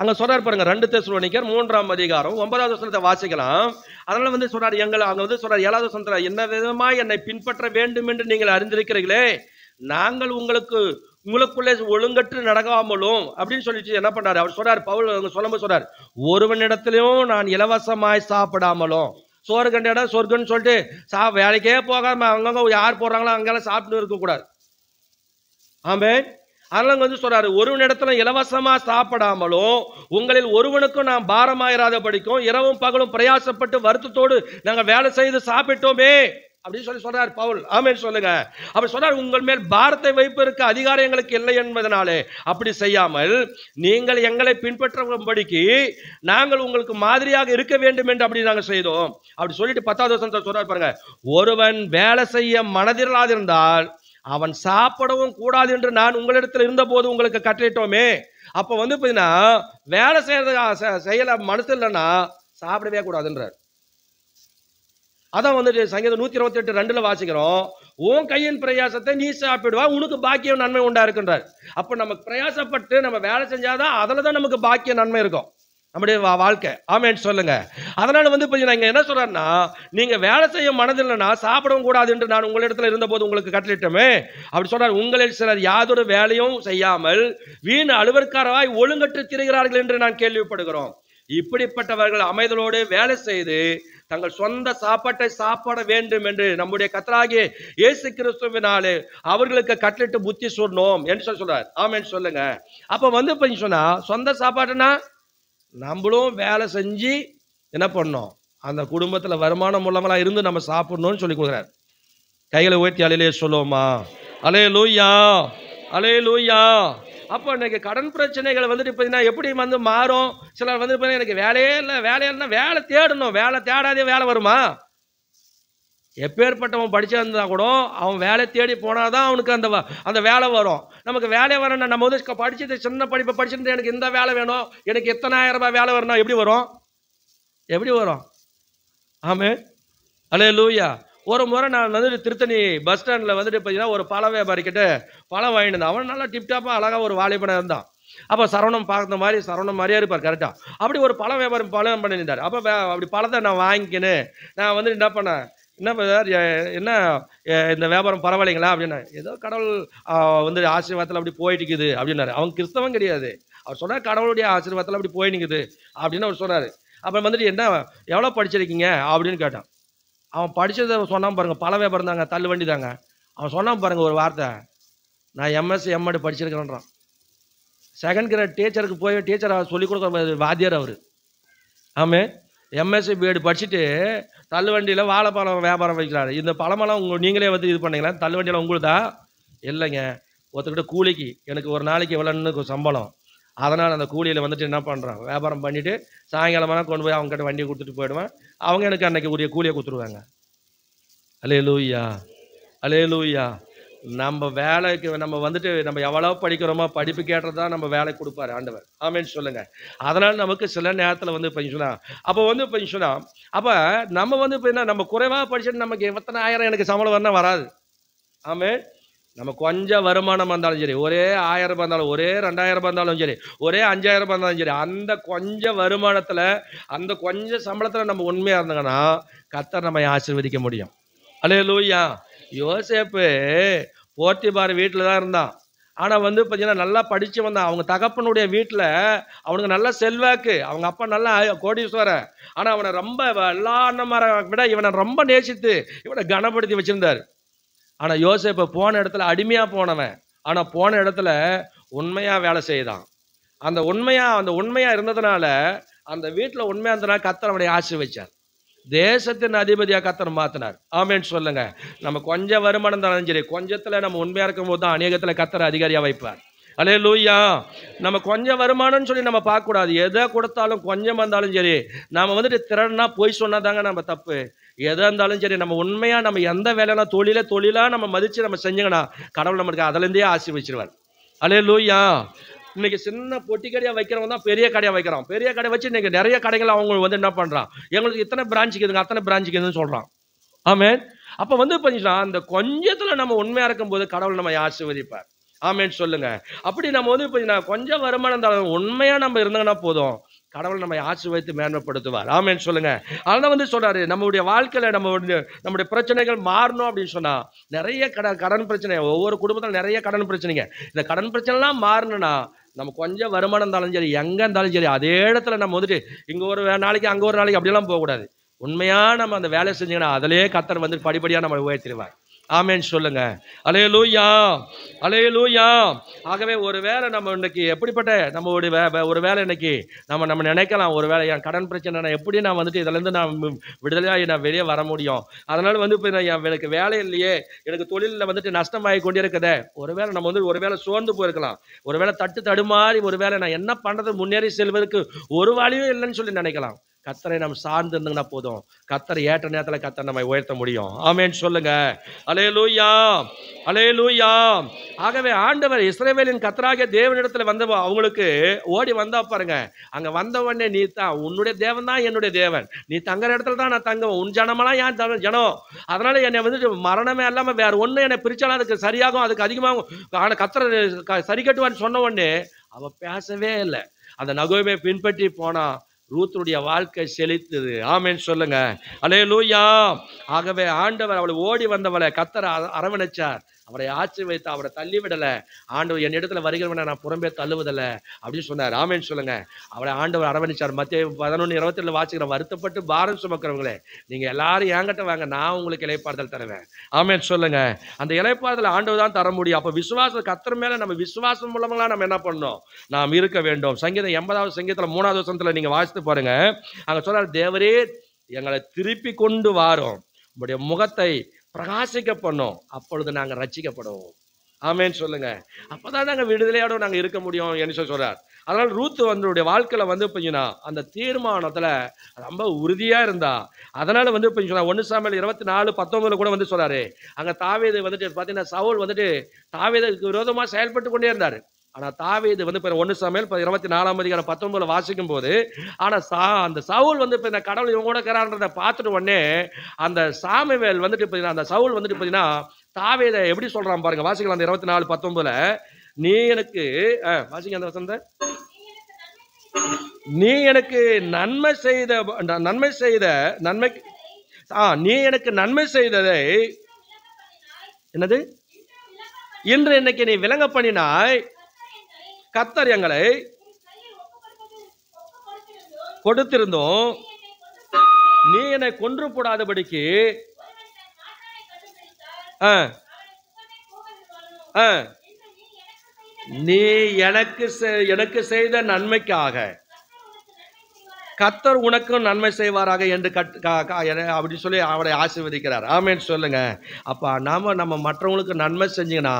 அங்கே சொன்னார் பாருங்க ரெண்டு தேசுல நிற்கிறார் மூன்றாம் அதிகாரம் ஒன்பதாவது வசனத்தை வாசிக்கலாம் அதனால வந்து சொல்றாரு எங்களை அங்கே வந்து சொன்னார் ஏழாவது வசனத்தில் என்ன விதமாக என்னை பின்பற்ற வேண்டும் என்று நீங்கள் அறிந்திருக்கிறீர்களே நாங்கள் உங்களுக்கு உங்களுக்குள்ளே ஒழுங்கற்று நடக்காமலும் அப்படின்னு சொல்லிட்டு என்ன பண்றாரு அவர் சொல்றாரு பவுல் சொல்லும்போது ஒருவன் ஒருவனிடத்திலையும் நான் இலவசமாய் சாப்பிடாமலும் சோறு கண்ட இடம் சொர்க்கன்னு சொல்லிட்டு சா வேலைக்கே போகாம அங்கங்க யார் போடுறாங்களோ அங்கெல்லாம் சாப்பிட்டு இருக்கக்கூடாது ஆமே அதெல்லாம் வந்து சொல்றாரு இடத்துல இலவசமா சாப்பிடாமலும் உங்களில் ஒருவனுக்கும் நாம் பாரமாயிராத படிக்கும் இரவும் பகலும் பிரயாசப்பட்டு வருத்தத்தோடு நாங்கள் வேலை செய்து சாப்பிட்டோமே அப்படின்னு சொல்லி சொல்றார் பவுல் ஆமேன்னு சொல்லுங்க அப்படி சொன்னார் உங்கள் மேல் பாரத்தை வைப்பதற்கு அதிகாரம் எங்களுக்கு இல்லை என்பதனாலே அப்படி செய்யாமல் நீங்கள் எங்களை பின்பற்றும்படிக்கு நாங்கள் உங்களுக்கு மாதிரியாக இருக்க வேண்டும் என்று அப்படி நாங்கள் செய்தோம் அப்படி சொல்லிட்டு பத்தாவது வருஷத்தை சொல்றாரு பாருங்க ஒருவன் வேலை செய்ய மனதில்லாதிருந்தால் அவன் சாப்பிடவும் கூடாது என்று நான் உங்களிடத்தில் இருந்தபோது உங்களுக்கு கட்டளிட்டோமே அப்போ வந்து பார்த்தீங்கன்னா வேலை செய்யறது செய்யலை மனசு இல்லைன்னா சாப்பிடவே கூடாதுன்றார் அதான் வந்துட்டு சங்கீதம் நூற்றி இருபத்தி எட்டு ரெண்டில் வாசிக்கிறோம் உன் கையின் பிரயாசத்தை நீ சாப்பிடுவா உனக்கு பாக்கியம் நன்மை உண்டா இருக்குன்றார் அப்போ நமக்கு பிரயாசப்பட்டு நம்ம வேலை செஞ்சாதான் அதில் தான் நமக்கு பாக்கிய நன்மை இருக்கும் நம்முடைய வாழ்க்கை ஆமேன்னு சொல்லுங்க அதனால வந்து இப்போ நான் இங்கே என்ன சொல்கிறேன்னா நீங்க வேலை செய்ய மனது இல்லைன்னா சாப்பிடவும் கூடாது என்று நான் உங்களிடத்துல இருந்தபோது உங்களுக்கு கட்டளிட்டோமே அப்படி சொல்றாரு உங்களில் சிலர் யாதொரு வேலையும் செய்யாமல் வீண் அலுவற்காரவாய் ஒழுங்கற்று திரிகிறார்கள் என்று நான் கேள்விப்படுகிறோம் இப்படிப்பட்டவர்கள் அமைதலோடு வேலை செய்து தங்கள் சொந்த சாப்பாட்டை சாப்பாட வேண்டும் என்று நம்முடைய கத்தராகிய இயேசு கிறிஸ்துவினாலே அவர்களுக்கு கட்டளிட்டு புத்தி சொன்னோம் என்று சொல்லி சொல்றாரு ஆமேன்னு சொல்லுங்க அப்ப வந்து இப்போ சொன்னா சொந்த சாப்பாடுனா நம்மளும் வேலை செஞ்சு என்ன பண்ணோம் அந்த குடும்பத்தில் வருமானம் மூலமெல்லாம் இருந்து நம்ம சாப்பிடணும்னு சொல்லி கொடுக்குறாரு கைகளை உயர்த்தி அலையிலே சொல்லுவோமா அலே லூயா அலே லூயா அப்போ இன்றைக்கி கடன் பிரச்சனைகள் வந்துட்டு பார்த்தீங்கன்னா எப்படி வந்து மாறும் சிலர் வந்து பார்த்தீங்கன்னா எனக்கு வேலையே இல்லை வேலையே இல்லைன்னா வேலை தேடணும் வேலை தேடாதே வேலை வருமா எப்பேற்பட்டவன் படிச்சிருந்தா கூட அவன் வேலை தேடி போனால் தான் அவனுக்கு அந்த அந்த வேலை வரும் நமக்கு வேலை வரணும் நம்ம வந்து படித்தது சின்ன படிப்பை படிச்சிருந்து எனக்கு இந்த வேலை வேணும் எனக்கு எத்தனாயிரம் ரூபாய் வேலை வரணும் எப்படி வரும் எப்படி வரும் ஆமே அலே லூயா ஒரு முறை நான் வந்து திருத்தணி பஸ் ஸ்டாண்டில் வந்துட்டு பார்த்தீங்கன்னா ஒரு பழ வியாபாரிக்கிட்ட பழம் வாங்கிட்டு இருந்தான் அவன் நல்லா டிப்டாப்பாக அழகாக ஒரு வாலிபனாக இருந்தான் அப்போ சரவணம் பார்த்த மாதிரி சரவணம் மாதிரியே இருப்பார் கரெக்டாக அப்படி ஒரு பழம் வியாபாரம் பழம் பண்ணியிருந்தார் அப்போ அப்படி பழத்தை நான் வாங்கிக்கினேன் நான் வந்துட்டு என்ன பண்ணேன் என்ன சார் என்ன இந்த வியாபாரம் பரவாயில்லைங்களா அப்படின்னா ஏதோ கடவுள் வந்து ஆசீர்வாதத்தில் அப்படி போயிட்டு இருக்குது அப்படின்னாரு அவங்க கிறிஸ்தவன் கிடையாது அவர் சொன்னார் கடவுளுடைய ஆசீர்வாதத்தில் அப்படி போய் நிற்குது அப்படின்னு அவர் சொன்னார் அப்புறம் வந்துட்டு என்ன எவ்வளோ படிச்சிருக்கீங்க அப்படின்னு கேட்டான் அவன் படித்ததை சொன்னான் பாருங்கள் பல வியாபாரம் தாங்க தள்ளு வண்டி தாங்க அவன் சொன்னான் பாருங்கள் ஒரு வார்த்தை நான் எம்எஸ் எம்எட் படிச்சிருக்கிறேன்றான் செகண்ட் கிரேட் டீச்சருக்கு போய் டீச்சர் சொல்லிக் கொடுக்குற வாத்தியார் அவர் ஆமே எம்எஸ்சி பிஎட் படிச்சுட்டு தள்ளுவண்டியில் வாழைப்பழம் வியாபாரம் வைக்கிறாரு இந்த பழமெல்லாம் உங்கள் நீங்களே வந்து இது பண்ணீங்களா தள்ளுவண்டியில் உங்களுதா இல்லைங்க ஒருத்தர்கிட்ட கூலிக்கு எனக்கு ஒரு நாளைக்கு எவ்வளோன்னு சம்பளம் அதனால் அந்த கூலியில் வந்துட்டு என்ன பண்ணுறான் வியாபாரம் பண்ணிவிட்டு சாயங்காலமாக கொண்டு போய் அவங்ககிட்ட வண்டியை கொடுத்துட்டு போயிடுவேன் அவங்க எனக்கு அன்றைக்கி உரிய கூலியை கொடுத்துருவாங்க அலே லூயா அலே லூயா நம்ம வேலைக்கு நம்ம வந்துட்டு நம்ம எவ்வளோ படிக்கிறோமோ படிப்பு கேட்டது தான் நம்ம வேலை கொடுப்பாரு ஆண்டவர் ஆமேன்னு சொல்லுங்கள் அதனால் நமக்கு சில நேரத்தில் வந்து பென்ஷனா அப்போ வந்து பென்ஷனா அப்போ நம்ம வந்து இப்போ என்ன நம்ம குறைவாக படிச்சுட்டு நமக்கு எத்தனை ஆயிரம் எனக்கு சம்பளம் வரணும் வராது ஆமே நம்ம கொஞ்சம் வருமானம் இருந்தாலும் சரி ஒரே ஆயிரம் ரூபாய் இருந்தாலும் ஒரே ரெண்டாயிரம் ரூபாய் இருந்தாலும் சரி ஒரே அஞ்சாயிரம் ரூபாய் இருந்தாலும் சரி அந்த கொஞ்சம் வருமானத்தில் அந்த கொஞ்சம் சம்பளத்தில் நம்ம உண்மையாக இருந்தோங்கன்னா கத்தர் நம்ம ஆசிர்வதிக்க முடியும் அலே லூயா யோசேப்பு பார் வீட்டில் தான் இருந்தான் ஆனால் வந்து பார்த்தீங்கன்னா நல்லா படித்து வந்தான் அவங்க தகப்பனுடைய வீட்டில் அவனுக்கு நல்ல செல்வாக்கு அவங்க அப்பா நல்லா கோடீஸ்வரன் ஆனால் அவனை ரொம்ப எல்லா அண்ணமாரை விட இவனை ரொம்ப நேசித்து இவனை கனப்படுத்தி வச்சுருந்தார் ஆனால் யோசேப்பை போன இடத்துல அடிமையாக போனவன் ஆனால் போன இடத்துல உண்மையாக வேலை செய்தான் அந்த உண்மையாக அந்த உண்மையாக இருந்ததுனால அந்த வீட்டில் உண்மையாக இருந்ததுனால கத்தர் அவனை ஆசீர்வச்சார் தேசத்தின் அதிபதியாக கத்தர் மாற்றினார் ஆமேன்னு சொல்லுங்க நம்ம கொஞ்சம் வருமானம் தானே சரி கொஞ்சத்தில் நம்ம உண்மையாக இருக்கும் போது தான் அநேகத்தில் கத்தரை அதிகாரியாக வைப்பார் அலே லூயா நம்ம கொஞ்சம் வருமானம்னு சொல்லி நம்ம பார்க்கக்கூடாது எதை கொடுத்தாலும் கொஞ்சம் வந்தாலும் சரி நாம் வந்துட்டு திறன்னா போய் சொன்னால் தாங்க நம்ம தப்பு எதாக இருந்தாலும் சரி நம்ம உண்மையாக நம்ம எந்த வேலைனா தொழிலை தொழிலாக நம்ம மதித்து நம்ம செஞ்சோங்கன்னா கடவுள் நம்மளுக்கு அதுலேருந்தே ஆசி வச்சிருவார் அலே லூயா இன்னைக்கு சின்ன பொட்டி கடையாக வைக்கிறவங்க தான் பெரிய கடையாக வைக்கிறான் பெரிய கடை வச்சு இன்னைக்கு நிறைய கடைகள் அவங்க வந்து என்ன பண்ணுறான் எங்களுக்கு இத்தனை பிரான்ச்சுக்கு இதுங்க அத்தனை பிரான்ச்சுக்கு சொல்கிறான் ஆமே அப்போ வந்து பண்ணிச்சுன்னா அந்த கொஞ்சத்தில் நம்ம உண்மையாக இருக்கும்போது கடவுள் நம்ம ஆசீர்வதிப்பார் ஆமேன்னு சொல்லுங்க அப்படி நம்ம வந்து இப்போ கொஞ்சம் வருமானம் தரும் உண்மையாக நம்ம இருந்தோம்னா போதும் கடவுள் நம்ம ஆசீர்வதித்து மேன்மைப்படுத்துவார் ஆமேன்னு சொல்லுங்க அதனால் வந்து சொல்றாரு நம்மளுடைய வாழ்க்கையில நம்ம நம்முடைய பிரச்சனைகள் மாறணும் அப்படின்னு சொன்னா நிறைய கடன் கடன் பிரச்சனை ஒவ்வொரு குடும்பத்தில் நிறைய கடன் பிரச்சனைங்க இந்த கடன் பிரச்சனைலாம் மாறணும்னா நம்ம கொஞ்சம் வருமானம் இருந்தாலும் சரி எங்கே இருந்தாலும் சரி அதே இடத்துல நம்ம வந்துட்டு இங்கே ஒரு நாளைக்கு அங்கே ஒரு நாளைக்கு அப்படியெல்லாம் போகக்கூடாது உண்மையாக நம்ம அந்த வேலையை செஞ்சீங்கன்னா அதிலே கத்தர் வந்து படிப்படியாக நம்ம உயர்த்திடுவார் ஆமேன்னு சொல்லுங்க அலையலூயா அலையலூயா ஆகவே ஒரு வேலை நம்ம இன்னைக்கு எப்படிப்பட்ட நம்மளுடைய வே ஒரு வேலை இன்னைக்கு நம்ம நம்ம நினைக்கலாம் ஒரு வேலை என் கடன் பிரச்சனை எப்படி நான் வந்துட்டு இதுலேருந்து நான் விடுதலையாக நான் வெளியே வர முடியும் அதனால் வந்து இப்போ நான் எனக்கு வேலை இல்லையே எனக்கு தொழிலில் வந்துட்டு நஷ்டமாகி கொண்டே ஒரு வேலை நம்ம வந்து ஒரு வேலை சோர்ந்து போயிருக்கலாம் ஒரு வேலை தட்டு தடுமாறி ஒரு வேலை நான் என்ன பண்ணுறது முன்னேறி செல்வதற்கு ஒரு வழியும் இல்லைன்னு சொல்லி நினைக்கலாம் கத்தரை நம்ம சார்ந்து இருந்தோம்னா போதும் கத்தரை ஏற்ற நேரத்தில் கத்தரை நம்ம உயர்த்த முடியும் ஆமேன்னு சொல்லுங்க அலே லூயா அலே லூயா ஆகவே ஆண்டவர் இஸ்ரேவேலின் கத்தராக தேவனிடத்தில் வந்த அவங்களுக்கு ஓடி வந்தா பாருங்க அங்கே வந்தவொடனே நீ தான் உன்னுடைய தேவன் தான் என்னுடைய தேவன் நீ தங்குற இடத்துல தான் நான் தங்குவேன் உன் ஜனமெல்லாம் ஏன் ஜனம் அதனால என்னை வந்துட்டு மரணமே இல்லாமல் வேற ஒண்ணு என்னை பிரிச்சாலும் அதுக்கு சரியாகும் அதுக்கு அதிகமாகும் ஆனால் கத்தரை சரி கட்டுவான்னு சொன்ன உடனே அவள் பேசவே இல்லை அந்த நகோமே பின்பற்றி போனா ரூத்துடைய வாழ்க்கை செழித்தது ஆமேன்னு சொல்லுங்க அலே லூயா ஆகவே ஆண்டவர் அவளை ஓடி வந்தவளை கத்தரை அரவணைச்சார் அவரை ஆட்சி வைத்து அவரை தள்ளி விடல ஆண்டவர் என் இடத்துல வருகிறவன நான் புறம்பே தள்ளுவதில்ல அப்படின்னு சொன்னார் ராமேன் சொல்லுங்க அவரை ஆண்டவர் அரவணிச்சார் மத்திய பதினொன்று இருபத்தி ஏழு வாசிக்கிறேன் வருத்தப்பட்டு பாரம் சுமக்கிறவங்களே நீங்க எல்லாரும் என்கிட்ட வாங்க நான் உங்களுக்கு இலைப்பாறுதல் தருவேன் ஆமேன் சொல்லுங்க அந்த இலைப்பாறுதல் ஆண்டவர் தான் தர முடியும் அப்போ விசுவாச கத்திர மேல நம்ம விசுவாசம் மூலமாக நம்ம என்ன பண்ணணும் நாம் இருக்க வேண்டும் சங்கீதம் எண்பதாவது சங்கீதத்தில் மூணாவது வருஷத்தில் நீங்கள் வாசித்து பாருங்க அங்கே சொல்றாரு தேவரே எங்களை திருப்பி கொண்டு வாரோம் உங்களுடைய முகத்தை பிரகாசிக்க பண்ணோம் அப்பொழுது நாங்கள் ரச்சிக்கப்படுவோம் ஆமேன்னு சொல்லுங்க அப்போதான் நாங்கள் விடுதலையோட நாங்கள் இருக்க முடியும் என்று சொல்ல சொல்றார் அதனால் ரூத்து வந்துடைய வாழ்க்கையில் வந்து பார்த்தீங்கன்னா அந்த தீர்மானத்தில் ரொம்ப உறுதியாக இருந்தா அதனால் வந்து பார்த்தீங்கன்னா ஒன்று சாமியில் இருபத்தி நாலு பத்தொம்பதுல கூட வந்து சொல்கிறாரு அங்கே தாவேது வந்துட்டு பார்த்தீங்கன்னா சவுல் வந்துட்டு தாவேதுக்கு விரோதமாக செயல்பட்டு கொண்டே இருந்தார் ஆனால் தாவீது வந்து இப்போ ஒன்று சமையல் இப்போ இருபத்தி நாலாம் அதிகாரம் பத்தொன்பதில் வாசிக்கும் போது ஆனால் சா அந்த சவுல் வந்து இப்போ இந்த கடவுள் இவங்க கூட இருக்கிறான்றதை பார்த்துட்டு உடனே அந்த வேல் வந்துட்டு பார்த்தீங்கன்னா அந்த சவுல் வந்துட்டு பார்த்தீங்கன்னா தாவேதை எப்படி சொல்கிறான் பாருங்க வாசிக்கலாம் அந்த இருபத்தி நாலு பத்தொன்பதில் நீ எனக்கு வாசிங்க அந்த வசந்த நீ எனக்கு நன்மை செய்த நன்மை செய்த நன்மை ஆ நீ எனக்கு நன்மை செய்ததை என்னது இன்று இன்னைக்கு நீ விளங்க பண்ணினாய் கத்தர் எங்களை கொடுத்திருந்தோம் நீ என்னை கொன்று போடாதபடிக்கு நீ எனக்கு எனக்கு செய்த நன்மைக்காக கத்தர் உனக்கும் நன்மை செய்வாராக என்று கட் அப்படின்னு சொல்லி அவரை ஆசீர்வதிக்கிறார் ஆமேன்னு சொல்லுங்க அப்போ நாம் நம்ம மற்றவங்களுக்கு நன்மை செஞ்சீங்கன்னா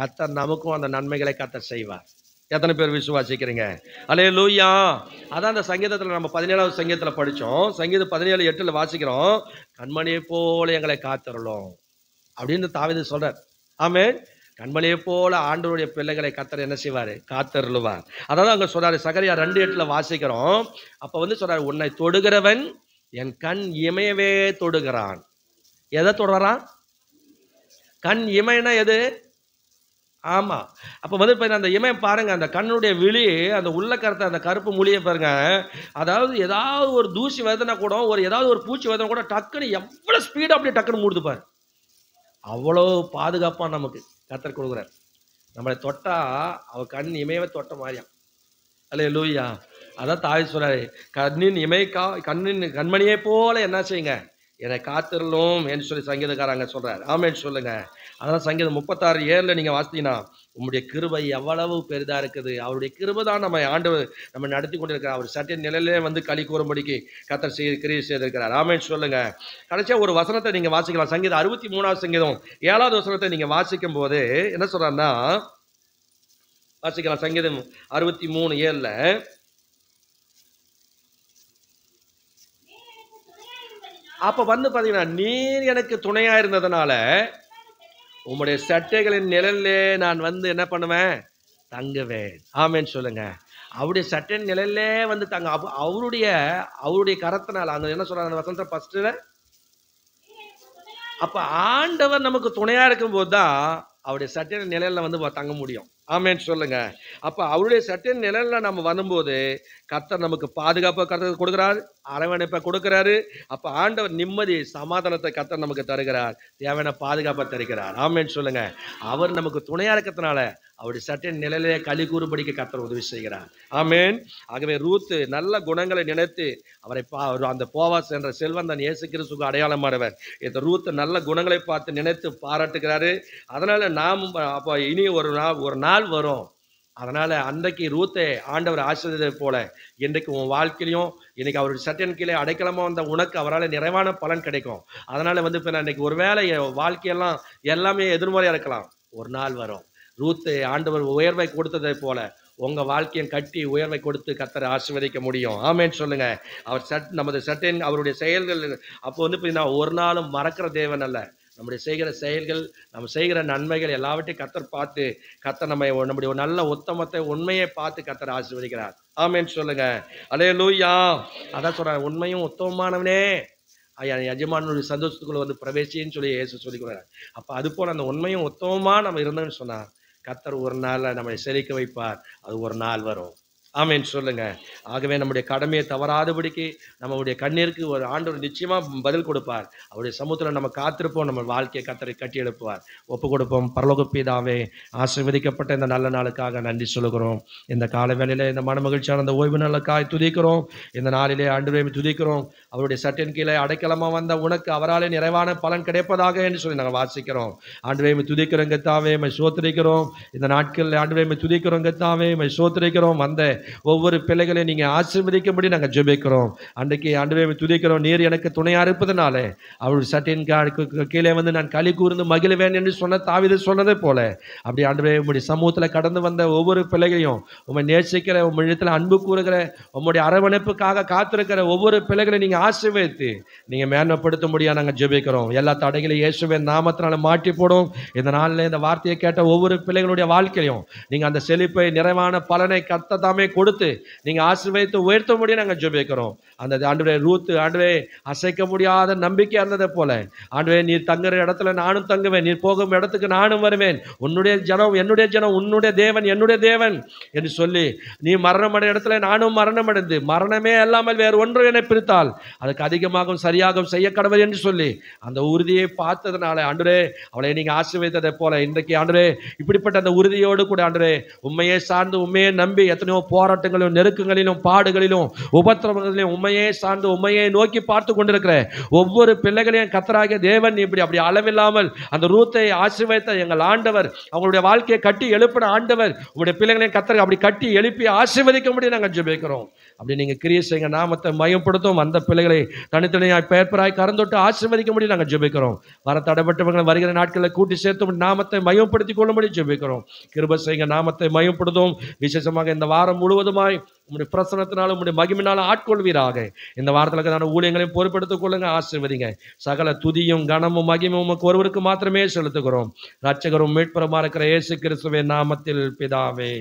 கத்தர் நமக்கும் அந்த நன்மைகளை கத்தர் செய்வார் எத்தனை பேர் விசுவாசிக்கிறீங்க அலே லூயா அதான் அந்த சங்கீதத்தில் நம்ம பதினேழாவது சங்கீதத்தில் படித்தோம் சங்கீதம் பதினேழு எட்டில் வாசிக்கிறோம் கண்மணியை போல எங்களை காத்திரலும் அப்படின்னு தாவிதை சொல்கிறார் ஆமே கண்மணியை போல ஆண்டவருடைய பிள்ளைகளை கத்தர் என்ன செய்வார் காத்தருளுவார் அதான் அங்கே சொல்கிறார் சகரியா ரெண்டு எட்டில் வாசிக்கிறோம் அப்போ வந்து சொல்கிறார் உன்னை தொடுகிறவன் என் கண் இமையவே தொடுகிறான் எதை தொடரான் கண் இமைனா எது ஆமாம் அப்போ வந்து இப்போ அந்த இமயம் பாருங்கள் அந்த கண்ணுடைய விழி அந்த உள்ள கருத்தை அந்த கருப்பு மொழியை பாருங்கள் அதாவது ஏதாவது ஒரு தூசி வேதனை கூட ஒரு ஏதாவது ஒரு பூச்சி வேதனை கூட டக்குன்னு எவ்வளோ ஸ்பீடாக அப்படியே டக்குன்னு மூடுதுப்பார் அவ்வளோ பாதுகாப்பாக நமக்கு கத்தர் கொடுக்குறார் நம்மளை தொட்டா அவ கண் இமையவே தொட்ட மாதிரியா அல்ல லூயா அதான் தாய் சொல்கிறாரு கண்ணின் இமை கா கண்ணின் கண்மணியே போல என்ன செய்யுங்க என்னை காத்திரலும் என்று சொல்லி சங்கீதக்காரங்க சொல்கிறார் ஆமேன்னு சொல்லுங்கள் அதனால் சங்கீதம் முப்பத்தாறு ஏழில் நீங்கள் வாசித்தீங்கன்னா உங்களுடைய கிருபை எவ்வளவு பெரிதாக இருக்குது அவருடைய கிருபை தான் நம்ம ஆண்டு நம்ம நடத்தி கொண்டிருக்கிறார் அவர் சட்ட நிலையிலே வந்து களி கூறும்படிக்கு கத்தர் செய்து கிரியை செய்திருக்கிறார் ராமேன் சொல்லுங்க கடைசியாக ஒரு வசனத்தை நீங்கள் வாசிக்கலாம் சங்கீதம் அறுபத்தி மூணாவது சங்கீதம் ஏழாவது வசனத்தை நீங்கள் வாசிக்கும் போது என்ன சொல்கிறான்னா வாசிக்கலாம் சங்கீதம் அறுபத்தி மூணு ஏழில் அப்போ வந்து பார்த்தீங்கன்னா நீர் எனக்கு துணையாக இருந்ததுனால உம்முடைய சட்டைகளின் நிழல்லே நான் வந்து என்ன பண்ணுவேன் தங்குவேன் ஆமேன்னு சொல்லுங்க அவருடைய சட்டையின் நிழல்லே வந்து தங்க அவருடைய அவருடைய கரத்தினால் அங்க என்ன சொல்றாங்க வசந்த ஃபர்ஸ்ட்ல அப்போ ஆண்டவர் நமக்கு துணையாக இருக்கும்போது தான் அவருடைய சட்டையின் நிழலில் வந்து தங்க முடியும் ஆமேன்னு சொல்லுங்க அப்போ அவருடைய சட்ட நிலையில நம்ம வரும்போது கத்தர் நமக்கு பாதுகாப்பை கர்த்தர் கொடுக்குறார் அரவணைப்பை கொடுக்குறாரு அப்போ ஆண்டவர் நிம்மதி சமாதானத்தை கத்தர் நமக்கு தருகிறார் தேவையான பாதுகாப்பை தருகிறார் ஆமேன்னு சொல்லுங்க அவர் நமக்கு துணையா இருக்கிறதுனால அவருடைய சட்டின் நிலையிலே களி கூறுபடிக்க கத்தர் உதவி செய்கிறார் ஆமேன் ஆகவே ரூத்து நல்ல குணங்களை நினைத்து அவரை பா அந்த போவாஸ் என்ற செல்வந்தன் இயேசு கிறிஸ்துக்கு அடையாளமானவர் இந்த ரூத்து நல்ல குணங்களை பார்த்து நினைத்து பாராட்டுகிறாரு அதனால் நாம் அப்போ இனி ஒரு நாள் ஒரு நாள் வரும் அதனால் அன்றைக்கு ரூத்தை ஆண்டவர் ஆசிரியத்தை போல இன்றைக்கு உன் வாழ்க்கையிலையும் இன்றைக்கி அவருடைய சட்டன் கீழே அடைக்கலமாக வந்த உனக்கு அவரால் நிறைவான பலன் கிடைக்கும் அதனால் வந்து இப்போ நான் இன்றைக்கி ஒரு வேலை வாழ்க்கையெல்லாம் எல்லாமே எதிர்மறையாக இருக்கலாம் ஒரு நாள் வரும் ரூத்து ஆண்டவர் உயர்வை கொடுத்ததை போல உங்க வாழ்க்கையை கட்டி உயர்வை கொடுத்து கத்தரை ஆசீர்வதிக்க முடியும் ஆமேன்னு சொல்லுங்க அவர் சட் நமது சட்டின் அவருடைய செயல்கள் அப்போ வந்து பார்த்தீங்கன்னா ஒரு நாளும் மறக்கிற தேவன் அல்ல நம்முடைய செய்கிற செயல்கள் நம்ம செய்கிற நன்மைகள் எல்லாவற்றையும் கத்தர் பார்த்து கத்தர் நம்ம நம்முடைய நல்ல உத்தமத்தை உண்மையை பார்த்து கத்தர் ஆசீர்வதிக்கிறார் ஆமேன்னு சொல்லுங்க அலே லூயா அதான் சொல்றேன் உண்மையும் உத்தமமானவனே எஜமானுடைய சந்தோஷத்துக்குள்ள வந்து பிரவேசின்னு சொல்லி ஏசு சொல்லி கொடுக்குறாரு அப்போ அது போல அந்த உண்மையும் உத்தமமாக நம்ம இருந்தோம்னு சொன்னார் கத்தர் ஒரு நாளில் நம்மை செழிக்க வைப்பார் அது ஒரு நாள் வரும் ஆமேன்னு சொல்லுங்க ஆகவே நம்முடைய கடமையை தவறாதபடிக்கு நம்முடைய கண்ணீருக்கு ஒரு ஆண்டவர் நிச்சயமாக பதில் கொடுப்பார் அவருடைய சமூகத்தில் நம்ம காத்திருப்போம் நம்ம வாழ்க்கையை கத்தரை கட்டி எழுப்புவார் ஒப்பு கொடுப்போம் பரலோகப்பீதாவே ஆசிர்வதிக்கப்பட்ட இந்த நல்ல நாளுக்காக நன்றி சொல்லுகிறோம் இந்த கால வேலையில் இந்த மன மகிழ்ச்சியான அந்த ஓய்வு நாளுக்காக துதிக்கிறோம் இந்த நாளிலே ஆண்டு துதிக்கிறோம் அவருடைய சட்டின் கீழே அடைக்கலமாக வந்த உனக்கு அவராலே நிறைவான பலன் கிடைப்பதாக என்று சொல்லி நாங்கள் வாசிக்கிறோம் ஆண்டு வேமை துதிக்கிறோங்க சோத்திரிக்கிறோம் இந்த நாட்களில் ஆண்டு வேமை துதிக்கிறோங்கத்தாவே சோத்திரிக்கிறோம் வந்த ஒவ்வொரு பிள்ளைகளையும் நீங்கள் ஆசிர்வதிக்கும்படி நாங்கள் ஜெபிக்கிறோம் அன்றைக்கு அன்றுவே துதிக்கிறோம் நீர் எனக்கு துணையாக இருப்பதனால அவள் சட்டின் கீழே வந்து நான் களி கூர்ந்து மகிழ்வேன் என்று சொன்ன தாவித சொன்னதே போல அப்படி அன்றுவே உங்களுடைய சமூகத்தில் கடந்து வந்த ஒவ்வொரு பிள்ளைகளையும் உண்மை நேசிக்கிற உங்கள் இடத்துல அன்பு கூறுகிற உங்களுடைய அரவணைப்புக்காக காத்திருக்கிற ஒவ்வொரு பிள்ளைகளையும் நீங்கள் ஆசிர்வதித்து நீங்கள் முடியாது நாங்கள் ஜெபிக்கிறோம் எல்லா தடைகளையும் இயேசுவேன் நாமத்தினால மாட்டி போடும் இந்த நாளில் இந்த வார்த்தையை கேட்ட ஒவ்வொரு பிள்ளைகளுடைய வாழ்க்கையும் நீங்கள் அந்த செழிப்பை நிறைவான பலனை கத்த தாமே கொடுத்து நீங்கள் ஆசீர்வதித்து உயர்த்த முடியும் நாங்கள் ஜெபிக்கிறோம் அந்த ஆண்டுடைய ரூத்து ஆண்டுவே அசைக்க முடியாத நம்பிக்கை இருந்ததை போல ஆண்டுவே நீர் தங்குற இடத்துல நானும் தங்குவேன் நீர் போகும் இடத்துக்கு நானும் வருவேன் உன்னுடைய ஜனம் என்னுடைய ஜனம் உன்னுடைய தேவன் என்னுடைய தேவன் என்று சொல்லி நீ மரணம் அடைய இடத்துல நானும் மரணம் அடைந்து மரணமே அல்லாமல் வேறு ஒன்று என்னை பிரித்தால் அதுக்கு அதிகமாகவும் சரியாகவும் செய்ய கடவுள் என்று சொல்லி அந்த உறுதியை பார்த்ததுனால ஆண்டுரே அவளை நீங்கள் ஆசீர்வதித்ததை போல இன்றைக்கு ஆண்டுரே இப்படிப்பட்ட அந்த உறுதியோடு கூட ஆண்டுரே உண்மையை சார்ந்து உண்மையை நம்பி எத்தனையோ போ போராட்டங்களிலும் நெருக்கங்களிலும் பாடுகளிலும் உபத்திரவங்களிலும் உண்மையே சார்ந்து உண்மையை நோக்கி பார்த்து கொண்டிருக்கிற ஒவ்வொரு பிள்ளைகளையும் கத்தராகிய தேவன் இப்படி அப்படி அளவில்லாமல் அந்த ரூத்தை ஆசிர்வதித்த எங்கள் ஆண்டவர் அவங்களுடைய வாழ்க்கையை கட்டி எழுப்பின ஆண்டவர் உங்களுடைய பிள்ளைகளையும் கத்தரை அப்படி கட்டி எழுப்பி ஆசிர்வதிக்க முடியும் நாங்கள் ஜெபிக்கிறோம் அப்படி நீங்கள் கிரியை செய்யுங்க நாமத்தை மயப்படுத்தும் அந்த பிள்ளைகளை தனித்தனியாக பேர்பராய் கறந்தொட்டு ஆசிர்வதிக்க முடியும் நாங்கள் ஜெபிக்கிறோம் வர தடைப்பட்டவங்களை வருகிற நாட்களில் கூட்டி சேர்த்து நாமத்தை மையப்படுத்தி கொள்ளும்படி ஜெபிக்கிறோம் கிருப செய்யுங்க நாமத்தை மையப்படுத்தும் விசேஷமாக இந்த வாரம் முழு முழுவதுமாய் உங்களுடைய பிரசனத்தினாலும் உங்களுடைய மகிமினாலும் ஆட்கொள்வீராக இந்த வாரத்தில் ஊழியங்களையும் பொறுப்படுத்திக் கொள்ளுங்க ஆசிர்வதிங்க சகல துதியும் கனமும் மகிமும் ஒருவருக்கு மாத்திரமே செலுத்துகிறோம் ரட்சகரும் மீட்பரமா இருக்கிற இயேசு கிறிஸ்துவின் நாமத்தில் பிதாவே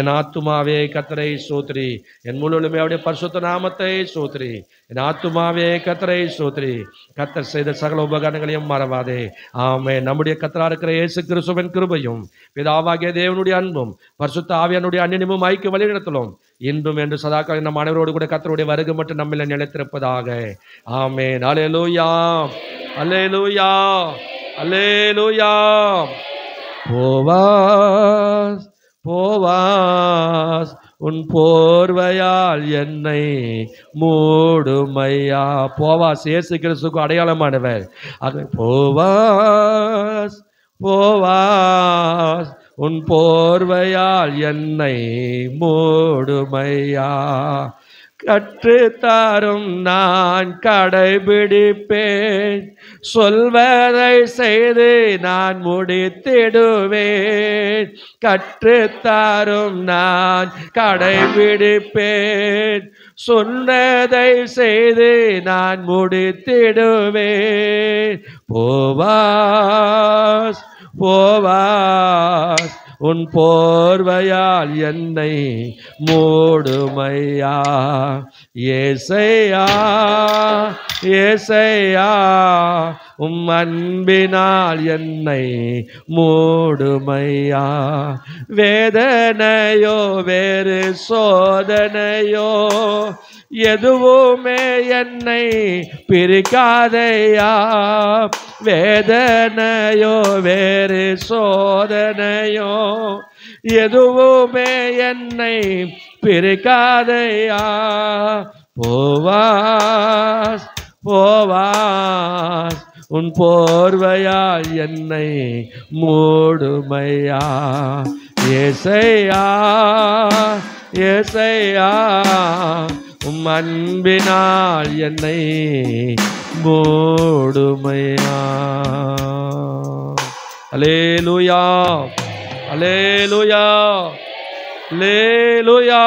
என் ஆத்துமாவே கத்தரை சோத்ரி என் முழுமையாவுடைய பரிசுத்த நாமத்தை சோத்ரி என் ஆத்துமாவே கத்தரை சோத்ரி கத்தர் செய்த சகல உபகரணங்களையும் மறவாதே ஆமே நம்முடைய கத்தரா இருக்கிற இயேசு கிறிஸ்துவின் கிருபையும் பிதாவாகிய தேவனுடைய அன்பும் பரிசுத்த ஆவியனுடைய அன்னினமும் ஐக்கிய வழிநடத்தலும் இன்றும் என்று காலம் நம் அனைவரோடு கூட கத்தருடைய வருகை மட்டும் நம்மள நிலைத்திருப்பதாக ஆமே அலே லூயா அலே லூயா அல்லே லூயா போவா போவாஸ் உன் போர்வையால் என்னை மூடுமையா போவா ஏசு அடையாளமானவர் அது போவாஸ் போவாஸ் உன் போர்வையால் என்னை மூடுமையா கற்று தாரும் நான் கடைபிடிப்பேன் சொல்வதை செய்து நான் முடித்திடுவேன் கற்று தாரும் நான் கடைபிடிப்பேன் சொன்னதை செய்து நான் முடித்திடுவேன் போவாஸ் போவாஸ் உன் போர்வையால் என்னை மூடுமையா ஏசையா ஏசையா உம் அன்பினால் என்னை மூடுமையா வேதனையோ வேறு சோதனையோ எதுவுமே என்னை பிரிக்காதையா வேதனையோ வேறு சோதனையோ எதுவுமே என்னை பிரிக்காதையா போவாஸ் போவாஸ் உன் போர்வையா என்னை மூடுமையா ஏசையா ஏசையா உம் அன்பினால் என்னை மூடுமையா அலே லூயா அலேலுயா லேலுயா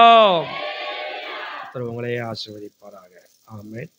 உங்களை ஆசிர்வதிப்பாராக ஆமேன்